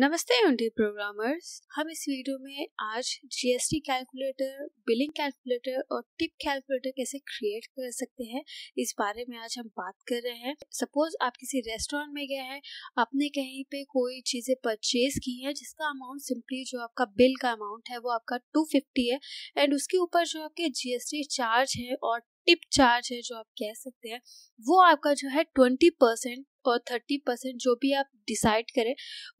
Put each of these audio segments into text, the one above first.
नमस्ते only programmers हम इस वीडियो में आज जीएसटी कैलकुलेटर बिलिंग कैलकुलेटर और टिप कैलकुलेटर कैसे क्रिएट कर सकते हैं इस बारे में आज हम बात कर रहे हैं सपोज आप किसी रेस्टोरेंट में गए हैं आपने कहीं पे कोई चीज़ें परचेज की है जिसका अमाउंट सिंपली जो आपका बिल का अमाउंट है वो आपका टू फिफ्टी है एंड उसके ऊपर जो आपके जीएसटी चार्ज है और टिप चार्ज है जो आप कह सकते हैं वो आपका जो है ट्वेंटी परसेंट और थर्टी परसेंट जो भी आप डिसाइड करें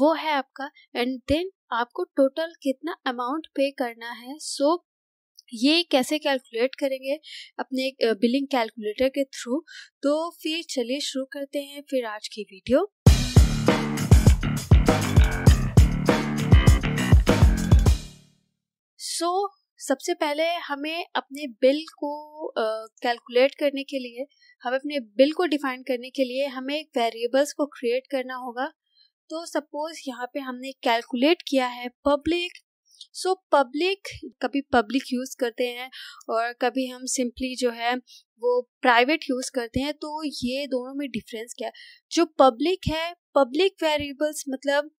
वो है आपका एंड देन आपको टोटल कितना अमाउंट पे करना है सो so, ये कैसे कैलकुलेट करेंगे अपने बिलिंग कैलकुलेटर के थ्रू तो फिर चलिए शुरू करते हैं फिर आज की वीडियो सो so, सबसे पहले हमें अपने बिल को कैलकुलेट uh, करने के लिए हमें अपने बिल को डिफाइन करने के लिए हमें एक वेरिएबल्स को क्रिएट करना होगा तो सपोज यहाँ पे हमने कैलकुलेट किया है पब्लिक सो so, पब्लिक कभी पब्लिक यूज़ करते हैं और कभी हम सिंपली जो है वो प्राइवेट यूज़ करते हैं तो ये दोनों में डिफरेंस क्या है जो पब्लिक है पब्लिक वेरिएबल्स मतलब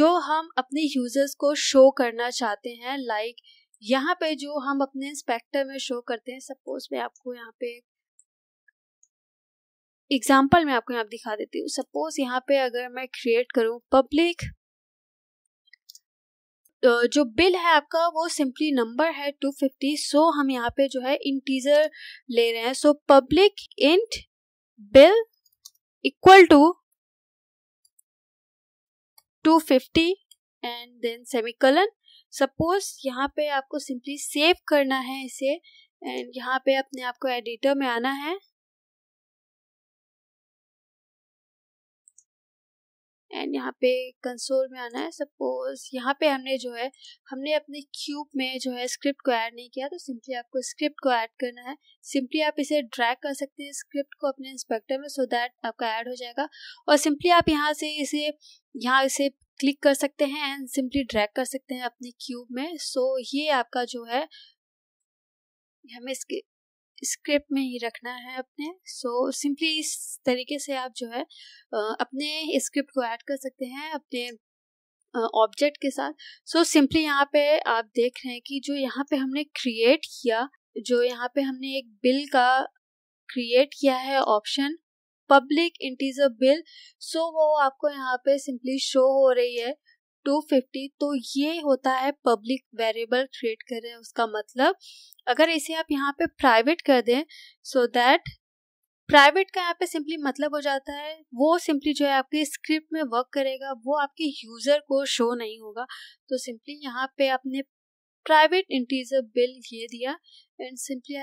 जो हम अपने यूज़र्स को शो करना चाहते हैं लाइक like, यहाँ पे जो हम अपने इंस्पेक्टर में शो करते हैं सपोज मैं आपको यहाँ पे एग्जाम्पल मैं आपको यहाँ दिखा देती हूँ सपोज यहाँ पे अगर मैं क्रिएट करूँ पब्लिक जो बिल है आपका वो सिंपली नंबर है 250 सो हम यहाँ पे जो है इंटीजर ले रहे हैं so public int bill equal to 250 and then semicolon suppose यहाँ पे आपको सिंपली सेव करना है इसे एंड यहाँ पे अपने आपको एडिटर में आना है एंड यहाँ पे कंसोल में आना है सपोज यहाँ पे हमने जो है हमने अपने क्यूब में जो है स्क्रिप्ट को ऐड नहीं किया तो सिंपली आपको स्क्रिप्ट को ऐड करना है सिंपली आप इसे ड्रैग कर सकते हैं स्क्रिप्ट को अपने इंस्पेक्टर में सो so दैट आपका ऐड हो जाएगा और सिंपली आप यहाँ से इसे यहाँ इसे क्लिक कर सकते हैं एंड सिंपली ड्रैग कर सकते हैं अपने क्यूब में सो so, ये आपका जो है हमें इसके स्क्रिप्ट में ही रखना है अपने सो so, सिंपली इस तरीके से आप जो है अपने स्क्रिप्ट को ऐड कर सकते हैं अपने ऑब्जेक्ट के साथ सो so, सिंपली यहाँ पे आप देख रहे हैं कि जो यहाँ पे हमने क्रिएट किया जो यहाँ पे हमने एक बिल का क्रिएट किया है option public integer bill so वो आपको यहाँ पे सिंपली शो हो रही है 250 तो ये होता है पब्लिक वेरिएबल क्रिएट कर रहे हैं उसका मतलब अगर इसे आप यहाँ पे प्राइवेट कर दें सो दैट प्राइवेट का यहाँ पे सिंपली मतलब हो जाता है वो सिंपली जो है आपके स्क्रिप्ट में वर्क करेगा वो आपके यूज़र को शो नहीं होगा तो सिंपली यहाँ पे आपने प्राइवेट इंटीजर बिल ये दिया एंड सिंपली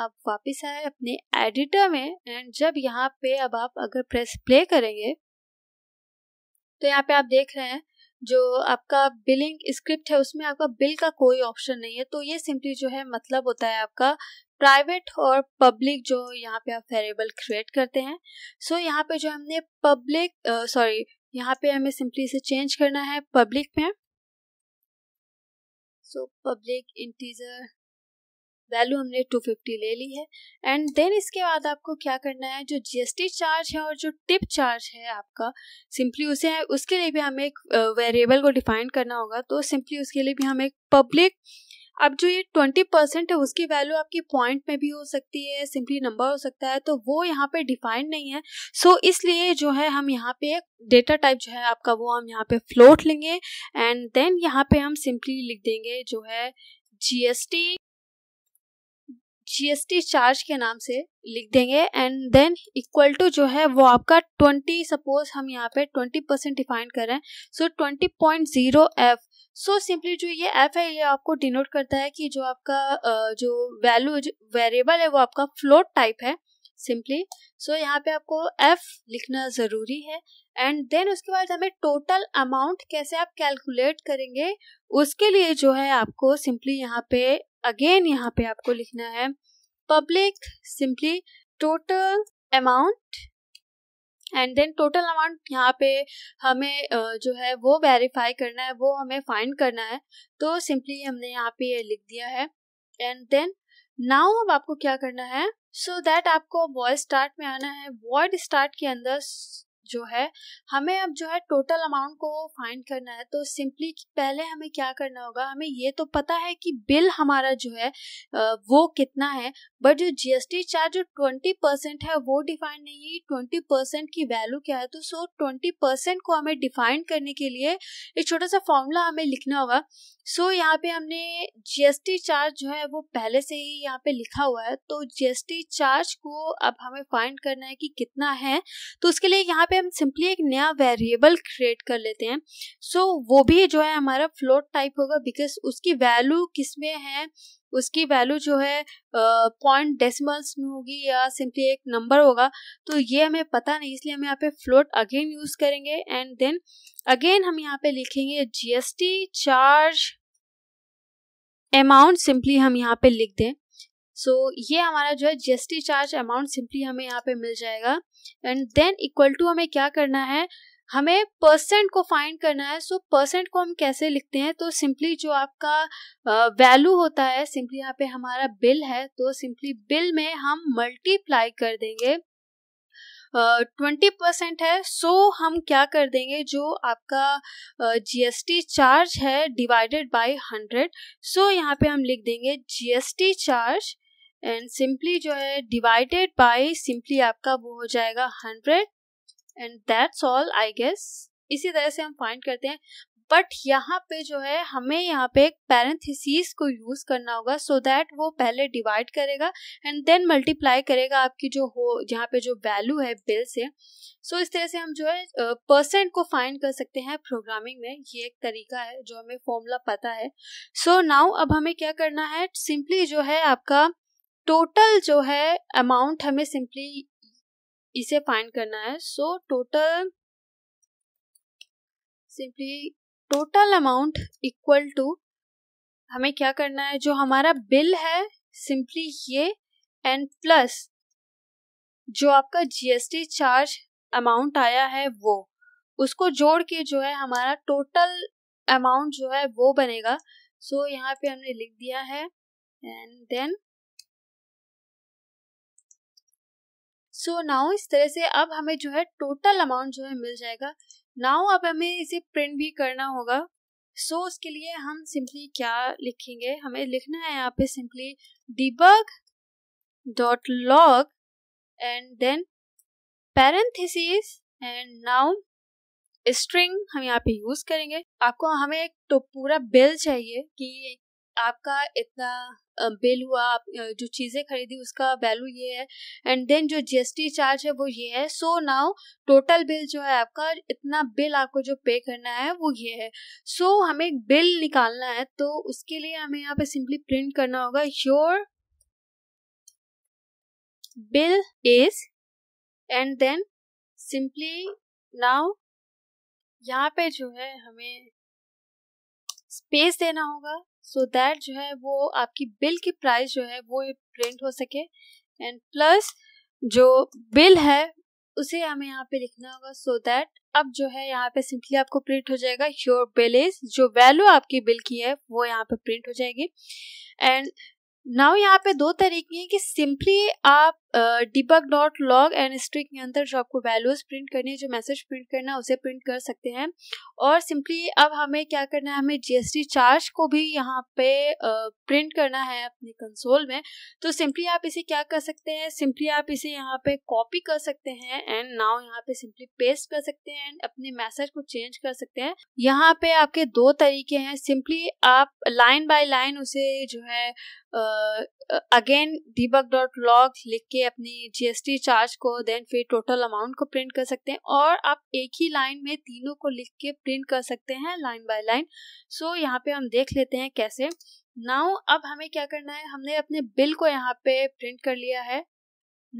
आप वापस आए अपने एडिटर में एंड जब यहाँ पे अब आप अगर प्रेस प्ले करेंगे तो यहाँ पे आप देख रहे हैं जो आपका बिलिंग स्क्रिप्ट है उसमें आपका बिल का कोई ऑप्शन नहीं है तो ये सिंपली जो है मतलब होता है आपका प्राइवेट और पब्लिक जो यहाँ पे आप वेरिएबल क्रिएट करते हैं सो so, यहाँ पे जो हमने पब्लिक सॉरी यहाँ पे हमें सिंपली इसे चेंज करना है पब्लिक में सो पब्लिक इंटीजर वैल्यू हमने 250 ले ली है एंड देन इसके बाद आपको क्या करना है जो जीएसटी चार्ज है और जो टिप चार्ज है आपका सिंपली उसे है उसके लिए भी हमें एक वेरिएबल को डिफाइन करना होगा तो सिंपली उसके लिए भी हम एक पब्लिक अब जो ये ट्वेंटी परसेंट है उसकी वैल्यू आपकी पॉइंट में भी हो सकती है सिंपली नंबर हो सकता है तो वो यहाँ पे डिफाइंड नहीं है सो so, इसलिए जो है हम यहाँ पे डेटा टाइप जो है आपका वो हम यहाँ पे फ्लोट लेंगे एंड देन यहाँ पे हम सिंपली लिख देंगे जो है जीएसटी जीएसटी चार्ज के नाम से लिख देंगे एंड देन इक्वल टू जो है वो आपका ट्वेंटी सपोज हम यहाँ पे ट्वेंटी परसेंट डिफाइन कर रहे हैं so twenty point zero F so simply जो ये एफ है ये आपको डिनोट करता है कि जो आपका जो वैल्यू वेरिएबल है वो आपका फ्लोट टाइप है सिंपली सो so, यहाँ पे आपको एफ लिखना ज़रूरी है एंड देन उसके बाद हमें टोटल अमाउंट कैसे आप कैलकुलेट करेंगे उसके लिए जो है आपको सिंपली यहाँ पे अगेन यहाँ पे आपको लिखना है public simply total amount and then total amount यहाँ पे हमें जो है वो वेरीफाई करना है वो हमें फाइंड करना है तो सिंपली हमने यहाँ पे ये लिख दिया है एंड देन नाउ अब आपको क्या करना है सो so दैट आपको वॉइस स्टार्ट में आना है वॉइड स्टार्ट के अंदर जो है हमें अब जो है टोटल अमाउंट को फाइंड करना है तो सिंपली पहले हमें क्या करना होगा हमें ये तो पता है कि बिल हमारा जो है वो कितना है बट जो जीएसटी चार्ज जो ट्वेंटी परसेंट है वो डिफाइन नहीं है ट्वेंटी परसेंट की वैल्यू क्या है तो सो ट्वेंटी परसेंट को हमें डिफाइन करने के लिए एक छोटा सा फॉर्मूला हमें लिखना होगा सो so, यहाँ पे हमने जीएसटी चार्ज जो है वो पहले से ही यहाँ पे लिखा हुआ है तो जीएसटी चार्ज को अब हमें फाइंड करना है कि कितना है तो उसके लिए यहाँ पे पे हम सिंपली एक नया वेरिएबल क्रिएट कर लेते हैं सो so, वो भी जो है हमारा फ्लोट टाइप होगा बिकॉज उसकी वैल्यू किस में है उसकी वैल्यू जो है पॉइंट डेसिमल्स में होगी या सिंपली एक नंबर होगा तो ये हमें पता नहीं इसलिए हम यहाँ पे फ्लोट अगेन यूज़ करेंगे एंड देन अगेन हम यहाँ पे लिखेंगे जीएसटी चार्ज अमाउंट सिंपली हम यहाँ पे लिख दें सो so, ये हमारा जो है जीएसटी चार्ज अमाउंट सिंपली हमें यहाँ पे मिल जाएगा एंड देन इक्वल टू हमें क्या करना है हमें परसेंट को फाइंड करना है सो so परसेंट को हम कैसे लिखते हैं तो सिंपली जो आपका वैल्यू होता है सिंपली यहाँ पे हमारा बिल है तो सिंपली बिल में हम मल्टीप्लाई कर देंगे ट्वेंटी uh, परसेंट है सो so हम क्या कर देंगे जो आपका जीएसटी uh, चार्ज है डिवाइडेड बाय हंड्रेड सो यहाँ पे हम लिख देंगे जीएसटी चार्ज एंड सिंपली जो है डिवाइडेड बाय सिंपली आपका वो हो जाएगा hundred and that's all I guess इसी तरह से हम फाइंड करते हैं बट यहाँ पे जो है हमें यहाँ पे एक पैरेंथिस को यूज करना होगा सो so दैट वो पहले डिवाइड करेगा एंड देन मल्टीप्लाई करेगा आपकी जो हो यहाँ पे जो वैल्यू है बिल से सो so इस तरह से हम जो है परसेंट को फाइंड कर सकते हैं प्रोग्रामिंग में ये एक तरीका है जो हमें फॉर्मूला पता है सो so नाउ अब हमें क्या करना है सिंपली जो है आपका टोटल जो है अमाउंट हमें सिंपली इसे फाइंड करना है so total simply total amount equal to हमें क्या करना है जो हमारा बिल है सिंपली ये एंड प्लस जो आपका जीएसटी चार्ज अमाउंट आया है वो उसको जोड़ के जो है हमारा टोटल अमाउंट जो है वो बनेगा सो so, यहाँ पे हमने लिख दिया है and then so so now इस तरह से अब हमें जो है टोटल अमाउंट जो है मिल जाएगा नाउ अब हमें इसे प्रिंट भी करना होगा सो so, उसके लिए हम सिंपली क्या लिखेंगे हमें लिखना है यहाँ पे simply debug dot log and then parenthesis and now string हम यहाँ पे यूज करेंगे आपको हमें एक तो पूरा बिल चाहिए कि आपका इतना बिल हुआ आप जो चीज़ें खरीदी उसका वैल्यू ये है एंड देन जो जीएसटी चार्ज है वो ये है सो नाउ टोटल बिल जो है आपका इतना बिल आपको जो पे करना है वो ये है सो so, हमें एक बिल निकालना है तो उसके लिए हमें यहाँ पे सिंपली प्रिंट करना होगा your bill is and then simply now यहाँ पे जो है हमें स्पेस देना होगा सो so दैट जो है वो आपकी बिल की प्राइस जो है वो प्रिंट हो सके एंड प्लस जो बिल है उसे हमें यहाँ पे लिखना होगा सो so दैट अब जो है यहाँ पे सिंपली आपको प्रिंट हो जाएगा योर बिल इज जो वैल्यू आपकी बिल की है वो यहाँ पे प्रिंट हो जाएगी एंड नाउ यहाँ पे दो तरीके हैं कि सिंपली आप debug dot log and string के अंदर जो आपको वैल्यूज प्रिंट करनी है जो मैसेज प्रिंट करना है उसे प्रिंट कर सकते हैं और सिंपली अब हमें क्या करना है हमें जीएसटी चार्ज को भी यहाँ पे प्रिंट करना है अपने कंसोल में तो सिंपली आप इसे क्या कर सकते हैं सिंपली आप इसे यहाँ पे कॉपी कर सकते हैं एंड नाउ यहाँ पे सिंपली पेस्ट कर सकते हैं एंड अपने मैसेज को चेंज कर सकते हैं यहाँ पे आपके दो तरीके हैं सिंपली आप लाइन बाय लाइन उसे जो है अगेन डीबक डॉट लॉग लिख के अपनी जीएसटी चार्ज को देन फिर टोटल अमाउंट को प्रिंट कर सकते हैं और आप एक ही लाइन में तीनों को लिख के प्रिंट कर सकते हैं लाइन बाय लाइन सो यहाँ पे हम देख लेते हैं कैसे नाउ अब हमें क्या करना है हमने अपने बिल को यहाँ पे प्रिंट कर लिया है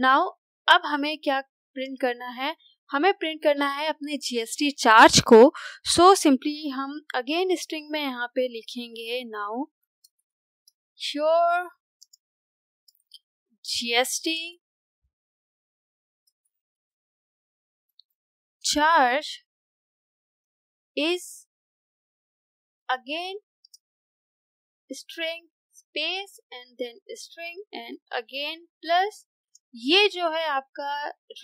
नाउ अब हमें क्या प्रिंट करना है हमें प्रिंट करना है अपने जीएसटी चार्ज को सो so सिंपली हम अगेन स्ट्रिंग में यहाँ पे लिखेंगे now sure GST charge is again string space and then string and again plus ये जो है आपका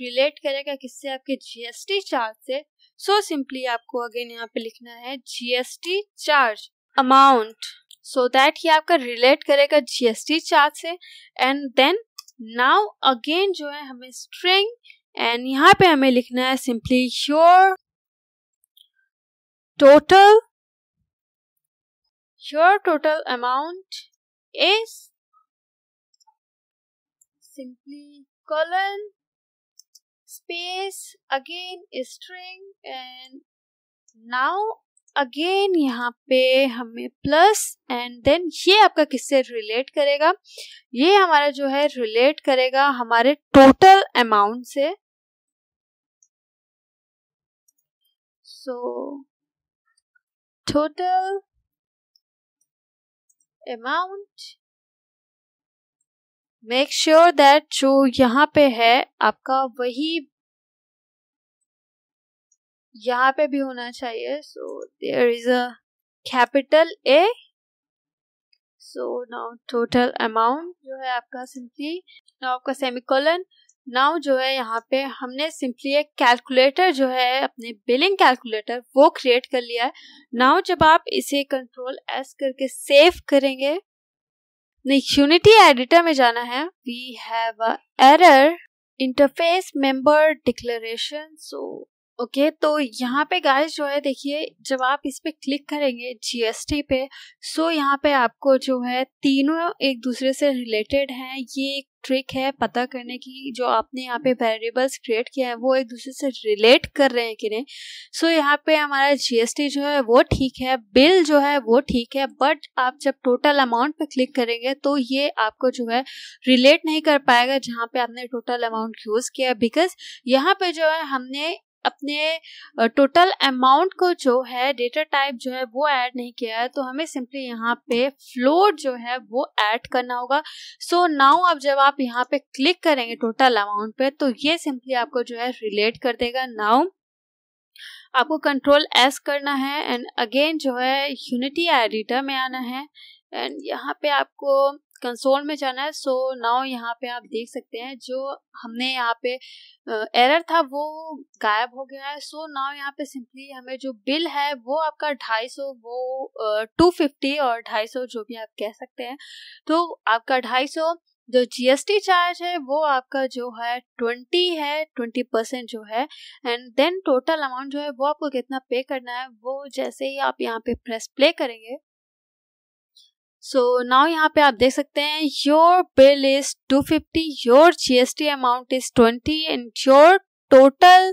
रिलेट करेगा किससे आपके जीएसटी चार्ज से सो so सिंपली आपको अगेन यहाँ पे लिखना है GST charge amount so that ये आपका रिलेट करेगा जीएसटी चार्ज से एंड देन नाउ अगेन जो है हमें स्ट्रिंग एंड यहाँ पे हमें लिखना है simply your total your total amount is simply colon space again string and now again यहाँ पे हमें प्लस एंड देन ये आपका किससे रिलेट करेगा ये हमारा जो है रिलेट करेगा हमारे टोटल अमाउंट से so total amount make sure that जो यहाँ पे है आपका वही यहाँ पे भी होना चाहिए so there is a capital A so now total amount जो है आपका सिंपली नाउ आपका सेमिकोलन नाउ जो है यहाँ पे हमने सिंपली एक कैलकुलेटर जो है अपने बिलिंग कैलकुलेटर वो क्रिएट कर लिया है नाउ जब आप इसे कंट्रोल एस करके सेव करेंगे यूनिटी एडिटर में जाना है we have a error interface member declaration so okay तो यहाँ पे गाइस जो है देखिए जब आप इस पे क्लिक करेंगे जीएसटी पे सो यहाँ पे आपको जो है तीनों एक दूसरे से रिलेटेड हैं ये एक ट्रिक है पता करने की जो आपने यहाँ पे वेरिएबल्स क्रिएट किया है वो एक दूसरे से रिलेट कर रहे हैं कि नहीं सो यहाँ पे हमारा जीएसटी जो है वो ठीक है बिल जो है वो ठीक है बट आप जब टोटल अमाउंट पे क्लिक करेंगे तो ये आपको जो है रिलेट नहीं कर पाएगा जहाँ पे आपने टोटल अमाउंट यूज़ किया बिकॉज यहाँ पे जो है हमने अपने टोटल अमाउंट को जो है डेटा टाइप जो है वो ऐड नहीं किया है तो हमें सिंपली यहाँ पे फ्लोट जो है वो ऐड करना होगा सो so नाउ अब जब आप यहाँ पे क्लिक करेंगे टोटल अमाउंट पे तो ये सिंपली आपको जो है रिलेट कर देगा नाउ आपको कंट्रोल एस करना है एंड अगेन जो है यूनिटी एडिटर में आना है एंड यहाँ पे आपको कंसोल में जाना है सो नाउ यहाँ पे आप देख सकते हैं जो हमने यहाँ पे एरर था वो गायब हो गया है सो नाउ यहाँ पे सिंपली हमें जो बिल है वो आपका ढाई सौ वो टू फिफ्टी और ढाई सौ जो भी आप कह सकते हैं तो आपका ढाई सौ जो जीएसटी चार्ज है वो आपका जो है ट्वेंटी है ट्वेंटी परसेंट जो है एंड देन टोटल अमाउंट जो है वो आपको कितना पे करना है वो जैसे ही आप यहाँ पे प्रेस प्ले करेंगे सो नाउ यहाँ पे आप देख सकते हैं your bill is 250 your GST amount is 20 and your total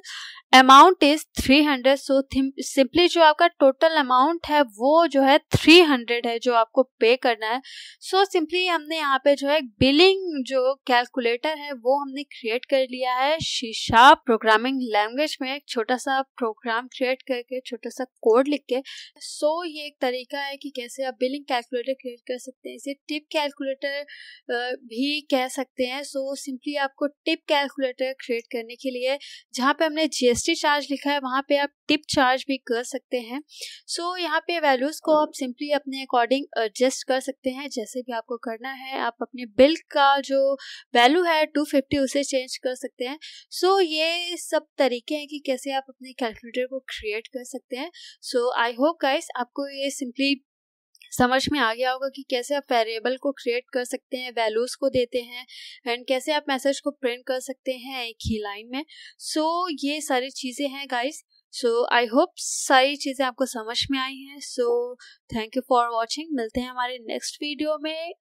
amount is three hundred so simply जो आपका टोटल अमाउंट है वो जो है थ्री हंड्रेड है जो आपको पे करना है सो so, सिंपली हमने यहाँ पे जो है बिलिंग जो कैलकुलेटर है वो हमने क्रिएट कर लिया है शीशा प्रोग्रामिंग लैंग्वेज में एक छोटा सा प्रोग्राम क्रिएट करके छोटा सा कोड लिख के सो so, ये एक तरीका है कि कैसे आप बिलिंग कैलकुलेटर क्रिएट कर सकते हैं इसे टिप कैलकुलेटर भी कह सकते हैं सो so, सिंपली आपको टिप कैलकुलेटर क्रिएट करने के लिए जहाँ पे हमने जी जीएसटी चार्ज लिखा है वहाँ पे आप टिप चार्ज भी कर सकते हैं सो so, यहाँ पे वैल्यूज़ को आप सिंपली अपने अकॉर्डिंग एडजस्ट कर सकते हैं जैसे भी आपको करना है आप अपने बिल का जो वैल्यू है 250 उसे चेंज कर सकते हैं सो so, ये सब तरीके हैं कि कैसे आप अपने कैलकुलेटर को क्रिएट कर सकते हैं सो आई होप गाइस आपको ये सिंपली समझ में आ गया होगा कि कैसे आप वेरिएबल को क्रिएट कर सकते हैं वैल्यूज़ को देते हैं एंड कैसे आप मैसेज को प्रिंट कर सकते हैं एक ही लाइन में सो so, ये सारी चीज़ें हैं गाइस सो आई होप सारी चीज़ें आपको समझ में आई हैं so thank you for watching मिलते हैं हमारे नेक्स्ट वीडियो में